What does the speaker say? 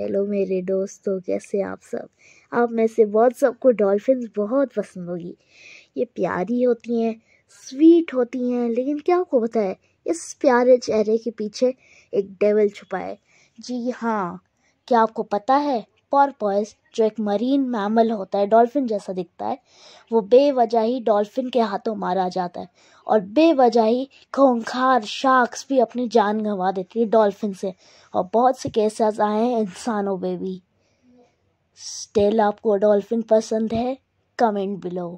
hello मेरे दोस्तों तो कैसे आप सब आप में से बहुत सबको डॉल्फिन बहुत पसंद होगी ये प्यारी होती हैं स्वीट होती हैं लेकिन क्या आपको पता है इस प्यारे चेहरे के पीछे एक डेविल छुपा है जी हाँ क्या आपको पता है पॉरपॉइस जो एक मरीन मैमल होता है डॉल्फिन जैसा दिखता है वो बेवजह ही डॉल्फिन के हाथों मारा जाता है और बेवजह ही खूंखार शार्क्स भी अपनी जान गंवा देती है डॉल्फिन से और बहुत से केसेस आए हैं इंसानों में भी स्टिल आपको डॉल्फिन पसंद है कमेंट बिलो